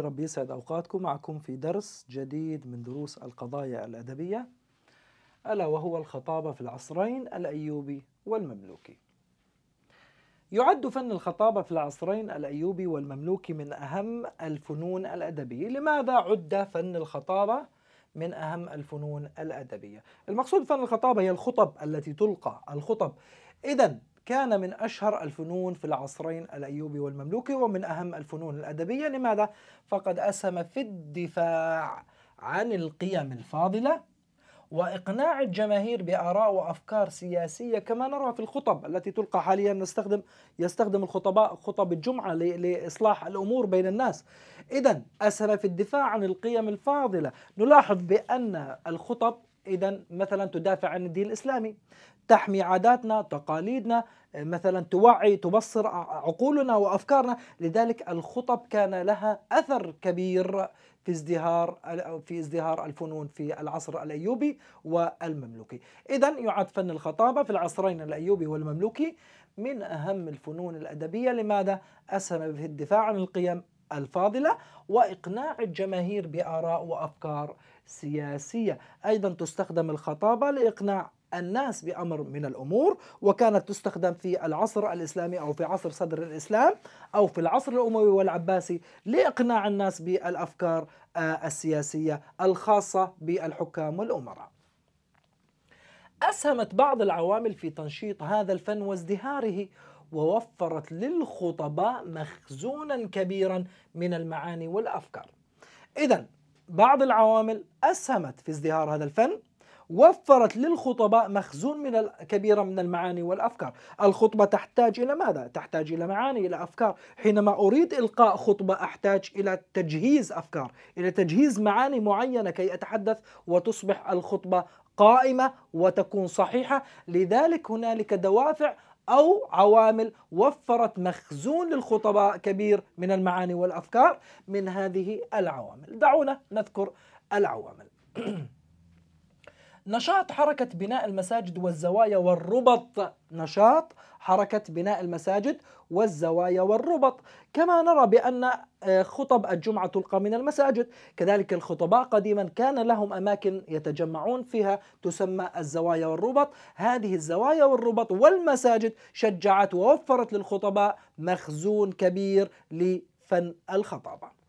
ربي يسعد أوقاتكم معكم في درس جديد من دروس القضايا الأدبية ألا وهو الخطابة في العصرين الأيوبي والمملوكي يعد فن الخطابة في العصرين الأيوبي والمملوكي من أهم الفنون الأدبية لماذا عد فن الخطابة من أهم الفنون الأدبية المقصود فن الخطابة هي الخطب التي تلقى الخطب إذا كان من أشهر الفنون في العصرين الأيوبي والمملوكي ومن أهم الفنون الأدبية لماذا؟ فقد أسهم في الدفاع عن القيم الفاضلة وإقناع الجماهير بآراء وأفكار سياسية كما نرى في الخطب التي تلقى حاليا نستخدم يستخدم الخطباء خطب الجمعة لإصلاح الأمور بين الناس إذا أسهم في الدفاع عن القيم الفاضلة نلاحظ بأن الخطب إذا مثلا تدافع عن الدين الإسلامي تحمي عاداتنا تقاليدنا مثلا توعي تبصر عقولنا وافكارنا لذلك الخطب كان لها اثر كبير في ازدهار في ازدهار الفنون في العصر الايوبي والمملوكي. اذا يعد فن الخطابه في العصرين الايوبي والمملوكي من اهم الفنون الادبيه، لماذا؟ اسهم في الدفاع عن القيم الفاضله واقناع الجماهير باراء وافكار سياسيه، ايضا تستخدم الخطابه لاقناع الناس بأمر من الأمور وكانت تستخدم في العصر الإسلامي أو في عصر صدر الإسلام أو في العصر الأموي والعباسي لإقناع الناس بالأفكار آه، السياسية الخاصة بالحكام والأمراء أسهمت بعض العوامل في تنشيط هذا الفن وازدهاره ووفرت للخطباء مخزونا كبيرا من المعاني والأفكار إذا بعض العوامل أسهمت في ازدهار هذا الفن وفرت للخطباء مخزون من كبيرة من المعاني والأفكار الخطبة تحتاج إلى ماذا؟ تحتاج إلى معاني إلى أفكار حينما أريد إلقاء خطبة أحتاج إلى تجهيز أفكار إلى تجهيز معاني معينة كي أتحدث وتصبح الخطبة قائمة وتكون صحيحة لذلك هنالك دوافع أو عوامل وفرت مخزون للخطباء كبير من المعاني والأفكار من هذه العوامل دعونا نذكر العوامل نشاط حركة بناء المساجد والزوايا والربط نشاط حركة بناء المساجد والزوايا والربط كما نرى بأن آه، خطب الجمعة تلقى من المساجد كذلك الخطباء قديما كان لهم أماكن يتجمعون فيها تسمى الزوايا والربط هذه الزوايا والربط والمساجد شجعت ووفرت للخطباء مخزون كبير لفن الخطابة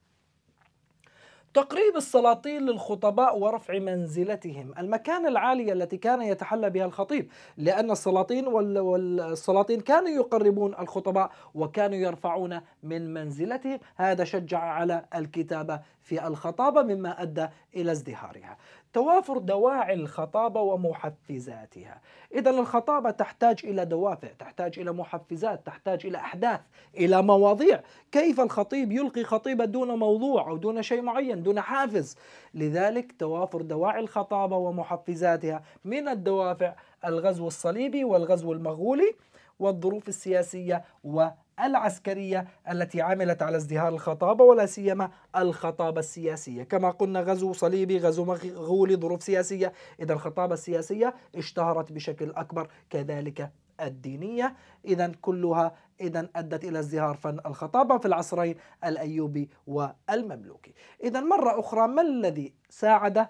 تقريب السلاطين للخطباء ورفع منزلتهم المكانة العالية التي كان يتحلى بها الخطيب لأن السلاطين والسلاطين كانوا يقربون الخطباء وكانوا يرفعون من منزلتهم هذا شجع على الكتابة في الخطابة مما أدى إلى ازدهارها توافر دواعي الخطابة ومحفزاتها إذا الخطابة تحتاج إلى دوافع تحتاج إلى محفزات تحتاج إلى أحداث إلى مواضيع كيف الخطيب يلقي خطيبة دون موضوع أو دون شيء معين دون حافز لذلك توافر دواعي الخطابة ومحفزاتها من الدوافع الغزو الصليبي والغزو المغولي والظروف السياسية والعسكرية التي عملت على ازدهار الخطابة ولا سيما الخطابة السياسية كما قلنا غزو صليبي غزو مغولي ظروف سياسية إذا الخطابة السياسية اشتهرت بشكل أكبر كذلك الدينية إذا كلها إذا أدت إلى ازدهار فن الخطابة في العصرين الأيوبي والمملوكي إذا مرة أخرى ما الذي ساعد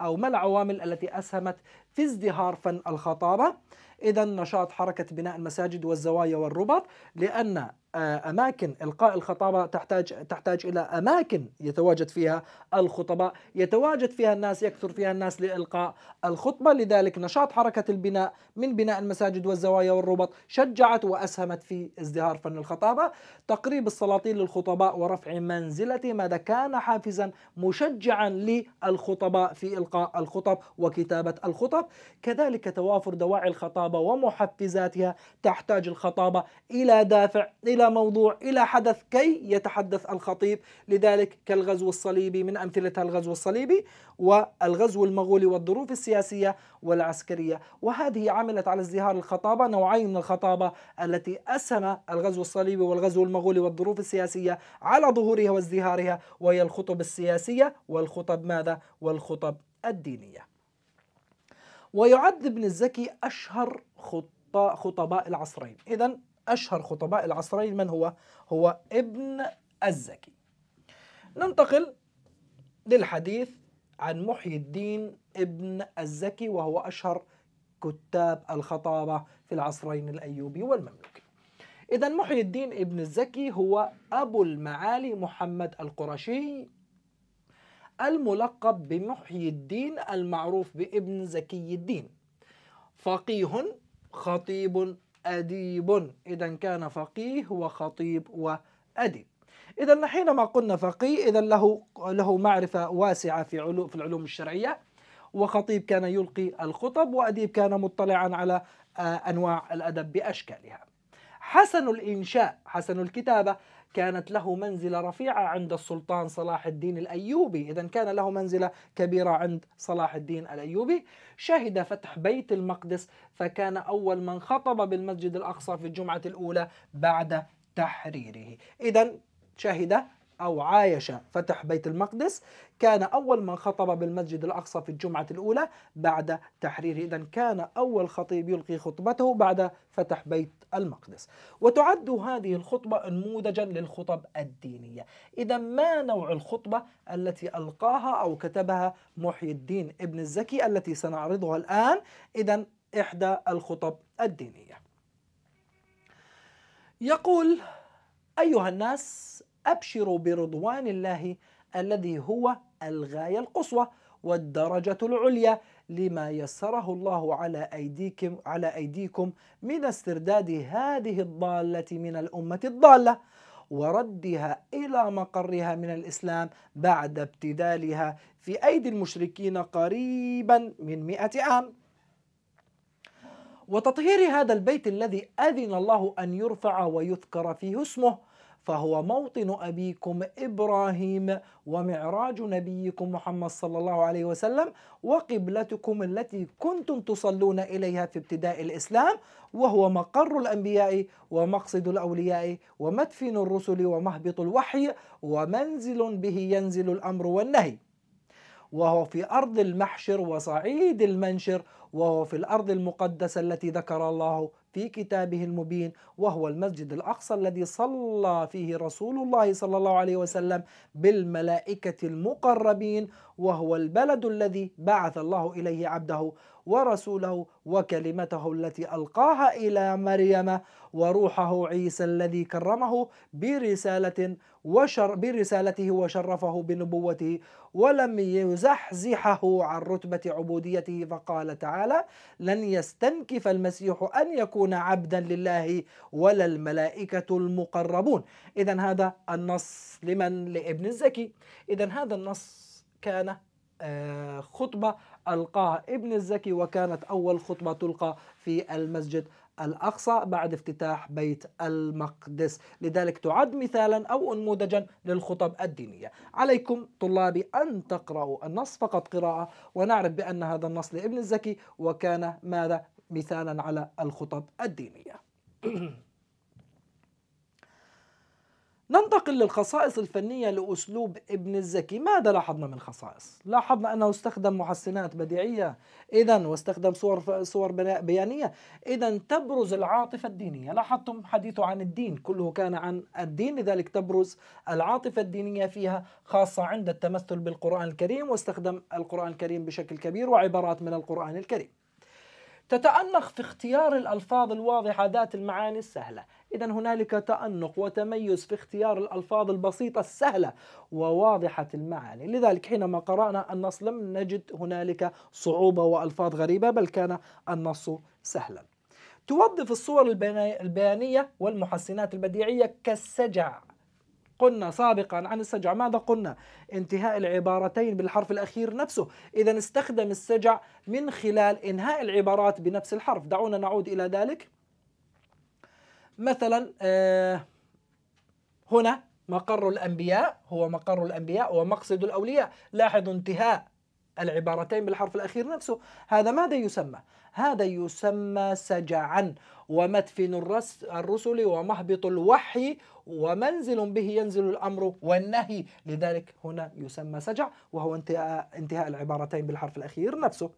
أو ما العوامل التي أسهمت في ازدهار فن الخطابة؟ إذا نشاط حركة بناء المساجد والزوايا والربط لأن آه، اماكن القاء الخطابه تحتاج تحتاج الى اماكن يتواجد فيها الخطباء، يتواجد فيها الناس، يكثر فيها الناس لالقاء الخطبه، لذلك نشاط حركه البناء من بناء المساجد والزوايا والربط شجعت واسهمت في ازدهار فن الخطابه، تقريب السلاطين للخطباء ورفع منزلتهم هذا كان حافزا مشجعا للخطباء في القاء الخطب وكتابه الخطب، كذلك توافر دواعي الخطابه الخطابة ومحفزاتها تحتاج الخطابة إلى دافع إلى موضوع إلى حدث كي يتحدث الخطيب لذلك كالغزو الصليبي من أمثلتها الغزو الصليبي والغزو المغولي والظروف السياسية والعسكرية وهذه عملت على ازدهار الخطابة نوعين من الخطابة التي أسهم الغزو الصليبي والغزو المغولي والظروف السياسية على ظهورها وازدهارها وهي الخطب السياسية والخطب ماذا والخطب الدينية ويعد ابن الزكي أشهر خطباء العصرين إذا أشهر خطباء العصرين من هو؟ هو ابن الزكي ننتقل للحديث عن محي الدين ابن الزكي وهو أشهر كتاب الخطابة في العصرين الأيوبي والمملوكي إذا محي الدين ابن الزكي هو أبو المعالي محمد القرشي الملقب بمحيي الدين المعروف بابن زكي الدين فقيه خطيب أديب إذا كان فقيه وخطيب وأديب إذا حينما قلنا فقيه إذا له له معرفة واسعة في علو في العلوم الشرعية وخطيب كان يلقي الخطب وأديب كان مطلعا على آه، أنواع الأدب بأشكالها حسن الإنشاء حسن الكتابة كانت له منزلة رفيعة عند السلطان صلاح الدين الأيوبي إذا كان له منزلة كبيرة عند صلاح الدين الأيوبي شهد فتح بيت المقدس فكان أول من خطب بالمسجد الأقصى في الجمعة الأولى بعد تحريره إذا شهد أو عايش فتح بيت المقدس كان أول من خطب بالمسجد الأقصى في الجمعة الأولى بعد تحريره إذا كان أول خطيب يلقي خطبته بعد فتح بيت المقدس وتعد هذه الخطبة نموذجا للخطب الدينية إذا ما نوع الخطبة التي ألقاها أو كتبها محي الدين ابن الزكي التي سنعرضها الآن إذا إحدى الخطب الدينية يقول أيها الناس أبشروا برضوان الله الذي هو الغاية القصوى والدرجة العليا لما يسره الله على أيديكم على أيديكم من استرداد هذه الضالة من الأمة الضالة وردها إلى مقرها من الإسلام بعد ابتدالها في أيدي المشركين قريبا من مئة عام وتطهير هذا البيت الذي أذن الله أن يرفع ويذكر فيه اسمه فهو موطن أبيكم إبراهيم ومعراج نبيكم محمد صلى الله عليه وسلم وقبلتكم التي كنتم تصلون إليها في ابتداء الإسلام وهو مقر الأنبياء ومقصد الأولياء ومدفن الرسل ومهبط الوحي ومنزل به ينزل الأمر والنهي وهو في أرض المحشر وصعيد المنشر وهو في الأرض المقدسة التي ذكر الله في كتابه المبين وهو المسجد الأقصى الذي صلى فيه رسول الله صلى الله عليه وسلم بالملائكة المقربين وهو البلد الذي بعث الله إليه عبده ورسوله وكلمته التي ألقاها إلى مريم وروحه عيسى الذي كرمه برسالة وشر برسالته وشرفه بنبوته ولم يزحزحه عن رتبة عبوديته فقال تعالى لن يستنكف المسيح أن يكون عبدا لله ولا الملائكة المقربون إذا هذا النص لمن لابن الزكي إذا هذا النص كان آه، خطبة ألقاها ابن الزكي وكانت أول خطبة تلقى في المسجد الأقصى بعد افتتاح بيت المقدس لذلك تعد مثالا أو أنموذجا للخطب الدينية عليكم طلابي أن تقرأوا النص فقط قراءة ونعرف بأن هذا النص لابن الزكي وكان ماذا مثالا على الخطب الدينية ننتقل للخصائص الفنية لأسلوب ابن الزكي ماذا لاحظنا من خصائص؟ لاحظنا أنه استخدم محسنات بديعية إذا واستخدم صور صور بيانية إذا تبرز العاطفة الدينية لاحظتم حديثه عن الدين كله كان عن الدين لذلك تبرز العاطفة الدينية فيها خاصة عند التمثل بالقرآن الكريم واستخدم القرآن الكريم بشكل كبير وعبارات من القرآن الكريم تتأنخ في اختيار الألفاظ الواضحة ذات المعاني السهلة إذا هنالك تأنق وتميز في اختيار الألفاظ البسيطة السهلة وواضحة المعاني لذلك حينما قرأنا النص لم نجد هنالك صعوبة وألفاظ غريبة بل كان النص سهلا توظف الصور البيانية والمحسنات البديعية كالسجع قلنا سابقا عن السجع ماذا قلنا انتهاء العبارتين بالحرف الأخير نفسه إذا استخدم السجع من خلال إنهاء العبارات بنفس الحرف دعونا نعود إلى ذلك مثلا آه، هنا مقر الأنبياء هو مقر الأنبياء ومقصد الأولياء لاحظوا انتهاء العبارتين بالحرف الأخير نفسه هذا ماذا يسمى؟ هذا يسمى سجعا ومدفن الرسل ومهبط الوحي ومنزل به ينزل الأمر والنهي لذلك هنا يسمى سجع وهو انتهاء, انتهاء العبارتين بالحرف الأخير نفسه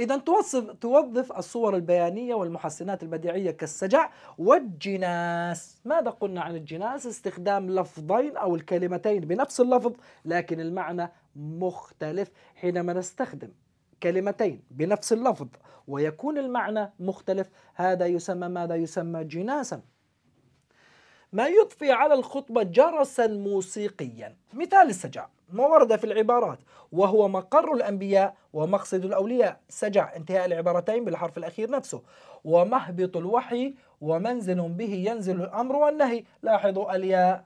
إذا توصف توظف الصور البيانية والمحسنات البديعية كالسجع والجناس ماذا قلنا عن الجناس استخدام لفظين أو الكلمتين بنفس اللفظ لكن المعنى مختلف حينما نستخدم كلمتين بنفس اللفظ ويكون المعنى مختلف هذا يسمى ماذا يسمى جناسا ما يضفي على الخطبة جرسا موسيقيا مثال السجع ما ورد في العبارات وهو مقر الأنبياء ومقصد الأولياء سجع انتهاء العبارتين بالحرف الأخير نفسه ومهبط الوحي ومنزل به ينزل الأمر والنهي لاحظوا الياء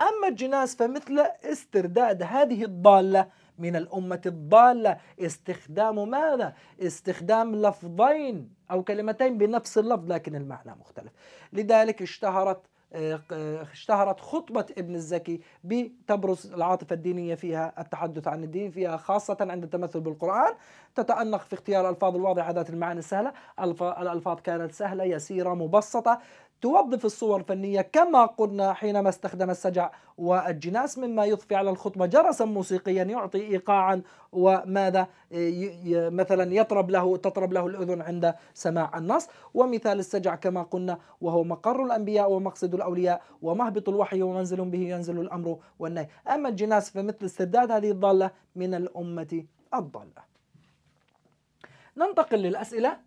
أما الجناس فمثل استرداد هذه الضالة من الأمة الضالة استخدام ماذا؟ استخدام لفظين أو كلمتين بنفس اللفظ لكن المعنى مختلف لذلك اشتهرت آه، آه، اشتهرت خطبة ابن الزكي بتبرز العاطفة الدينية فيها التحدث عن الدين فيها خاصة عند التمثل بالقرآن تتأنق في اختيار الألفاظ الواضحة ذات المعاني السهلة الألفاظ كانت سهلة يسيرة مبسطة توظف الصور الفنية كما قلنا حينما استخدم السجع والجناس مما يضفي على الخطبة جرسا موسيقيا يعطي إيقاعا وماذا مثلا يطرب له تطرب له الأذن عند سماع النص ومثال السجع كما قلنا وهو مقر الأنبياء ومقصد الأولياء ومهبط الوحي ومنزل به ينزل الأمر والنهي أما الجناس فمثل استرداد هذه الضالة من الأمة الضالة ننتقل للأسئلة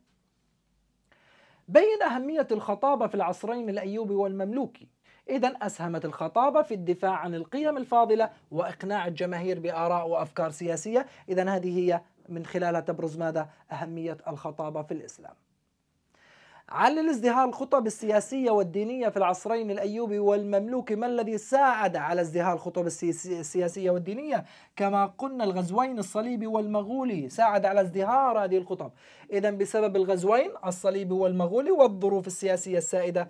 بين أهمية الخطابة في العصرين الأيوبي والمملوكي إذا أسهمت الخطابة في الدفاع عن القيم الفاضلة وإقناع الجماهير بآراء وأفكار سياسية إذا هذه هي من خلالها تبرز ماذا أهمية الخطابة في الإسلام علل ازدهار الخطب السياسية والدينية في العصرين الأيوبي والمملوكي ما الذي ساعد على ازدهار الخطب السياسية والدينية كما قلنا الغزوين الصليبي والمغولي ساعد على ازدهار هذه الخطب إذا بسبب الغزوين الصليبي والمغولي والظروف السياسية السائدة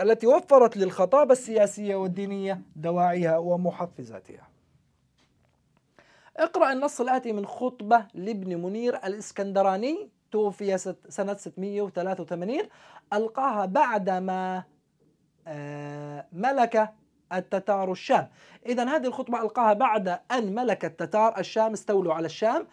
التي وفرت للخطابة السياسية والدينية دواعيها ومحفزاتها اقرأ النص الآتي من خطبة لابن منير الإسكندراني توفي سنة 683 ألقاها بعدما آه، ملك التتار الشام إذا هذه الخطبة ألقاها بعد أن ملك التتار الشام استولوا على الشام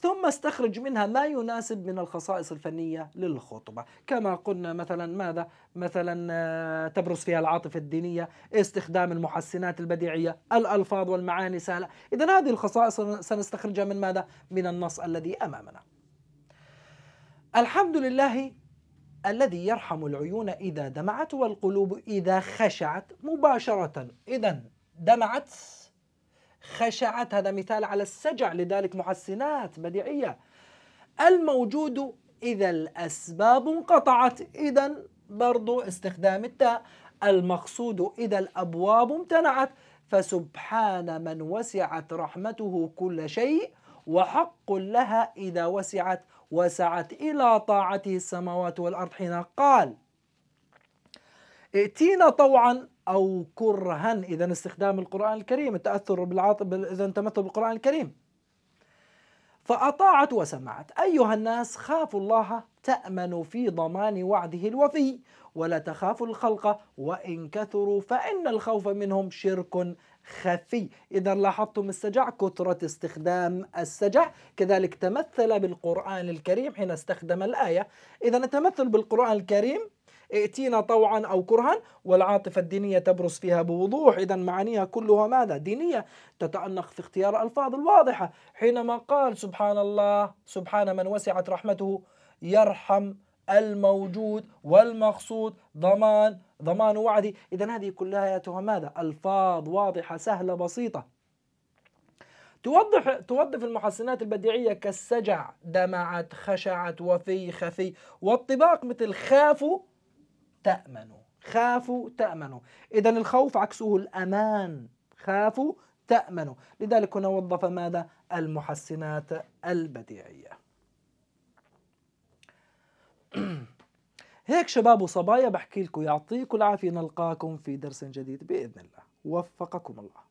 ثم استخرج منها ما يناسب من الخصائص الفنية للخطبة كما قلنا مثلا ماذا مثلا آه، تبرز فيها العاطفة الدينية استخدام المحسنات البديعية الألفاظ والمعاني سهلة إذا هذه الخصائص سنستخرجها من ماذا من النص الذي أمامنا الحمد لله الذي يرحم العيون إذا دمعت والقلوب إذا خشعت مباشرة إذا دمعت خشعت هذا مثال على السجع لذلك محسنات بديعية الموجود إذا الأسباب انقطعت إذا برضو استخدام التاء المقصود إذا الأبواب امتنعت فسبحان من وسعت رحمته كل شيء وحق لها إذا وسعت وسعت إلى طاعته السماوات والأرض حين قال ائتينا طوعا أو كرها إذا استخدام القرآن الكريم التأثر بالعاطب إذا تمثل بالقرآن الكريم فأطاعت وسمعت أيها الناس خافوا الله تأمنوا في ضمان وعده الوفي ولا تخافوا الخلق وإن كثروا فإن الخوف منهم شرك خفي إذا لاحظتم السجع كثرة استخدام السجع كذلك تمثل بالقرآن الكريم حين استخدم الآية إذا نتمثل بالقرآن الكريم ائتينا طوعا أو كرها والعاطفة الدينية تبرز فيها بوضوح إذا معانيها كلها ماذا؟ دينية تتأنق في اختيار الألفاظ الواضحة حينما قال سبحان الله سبحان من وسعت رحمته يرحم الموجود والمقصود ضمان ضمان وعدي إذا هذه كلها ياتها ماذا ألفاظ واضحة سهلة بسيطة توضح توظف المحسنات البديعية كالسجع دمعت خشعت وفي خفي والطباق مثل خافوا تأمنوا خافوا تأمنوا إذا الخوف عكسه الأمان خافوا تأمنوا لذلك هنا وظف ماذا المحسنات البديعية هيك شباب وصبايا بحكي لكم يعطيكم العافية نلقاكم في درس جديد بإذن الله وفقكم الله